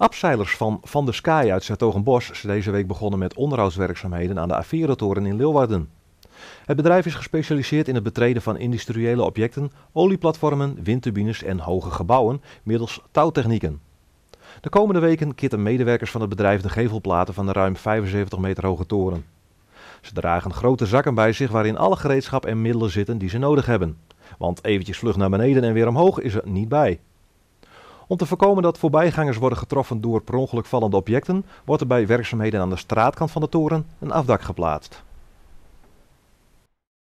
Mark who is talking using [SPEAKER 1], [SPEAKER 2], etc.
[SPEAKER 1] Abzeilers van Van der Sky uit Sertogenbosch zijn deze week begonnen met onderhoudswerkzaamheden aan de Averentoren in Leeuwarden. Het bedrijf is gespecialiseerd in het betreden van industriële objecten, olieplatformen, windturbines en hoge gebouwen middels touwtechnieken. De komende weken kitten medewerkers van het bedrijf de gevelplaten van de ruim 75 meter hoge toren. Ze dragen grote zakken bij zich waarin alle gereedschap en middelen zitten die ze nodig hebben. Want eventjes vlug naar beneden en weer omhoog is er niet bij. Om te voorkomen dat voorbijgangers worden getroffen door per ongeluk vallende objecten, wordt er bij werkzaamheden aan de straatkant van de toren een afdak geplaatst.